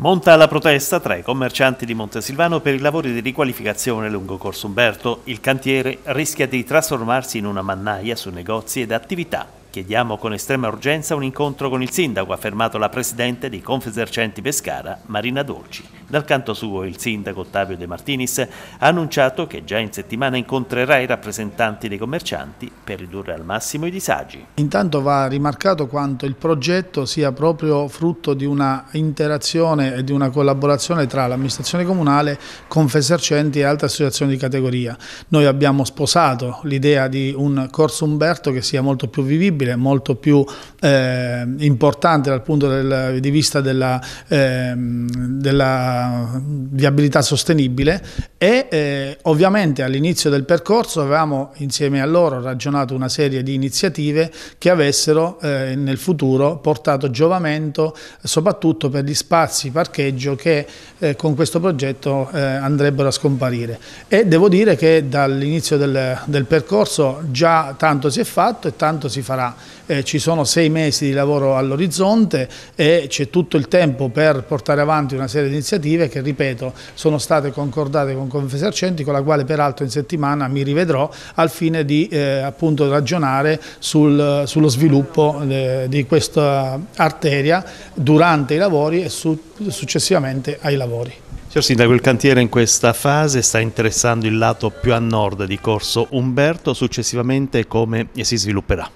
Monta la protesta tra i commercianti di Montesilvano per i lavori di riqualificazione lungo Corso Umberto. Il cantiere rischia di trasformarsi in una mannaia su negozi ed attività. Chiediamo con estrema urgenza un incontro con il sindaco, ha affermato la presidente di Confesercenti Pescara, Marina Dolci. Dal canto suo il sindaco Ottavio De Martinis ha annunciato che già in settimana incontrerà i rappresentanti dei commercianti per ridurre al massimo i disagi. Intanto va rimarcato quanto il progetto sia proprio frutto di una interazione e di una collaborazione tra l'amministrazione comunale, Confesercenti e altre associazioni di categoria. Noi abbiamo sposato l'idea di un corso Umberto che sia molto più vivibile sostenibile, molto più eh, importante dal punto del, di vista della, eh, della viabilità sostenibile e eh, ovviamente all'inizio del percorso avevamo insieme a loro ragionato una serie di iniziative che avessero eh, nel futuro portato giovamento soprattutto per gli spazi parcheggio che eh, con questo progetto eh, andrebbero a scomparire e devo dire che dall'inizio del, del, percorso già tanto si è fatto e tanto si farà eh, ci sono sei mesi di lavoro all'orizzonte e c'è tutto il tempo per portare avanti una serie di iniziative che ripeto sono state concordate con con Confesercenti con la quale peraltro in settimana mi rivedrò al fine di eh, appunto ragionare sul, sullo sviluppo eh, di questa arteria durante i lavori e su, successivamente ai lavori. Signor Sindaco, il cantiere in questa fase sta interessando il lato più a nord di Corso Umberto, successivamente come si svilupperà?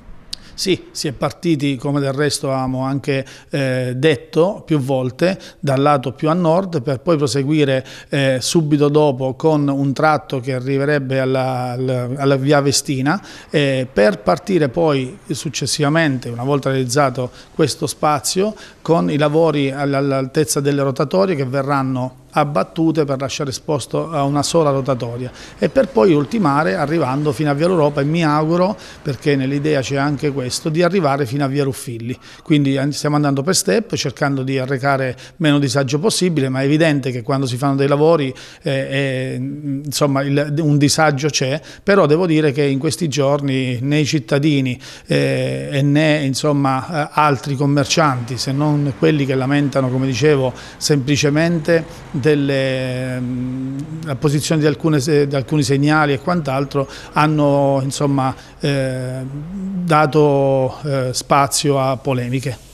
Sì, si è partiti, come del resto avevamo anche eh, detto più volte, dal lato più a nord per poi proseguire eh, subito dopo con un tratto che arriverebbe alla, alla via Vestina eh, per partire poi successivamente, una volta realizzato questo spazio, con i lavori all'altezza delle rotatorie che verranno abbattute per lasciare esposto a una sola rotatoria e per poi ultimare arrivando fino a Via l'Europa e mi auguro, perché nell'idea c'è anche questo, di arrivare fino a Via Ruffilli. Quindi stiamo andando per step cercando di arrecare meno disagio possibile, ma è evidente che quando si fanno dei lavori eh, eh, insomma, il, un disagio c'è, però devo dire che in questi giorni né i cittadini eh, e né insomma, eh, altri commercianti, se non quelli che lamentano, come dicevo, semplicemente delle, mm, la posizione di, alcune, di, alcuni segnali e quant'altro hanno insomma, eh, dato eh, spazio a polemiche.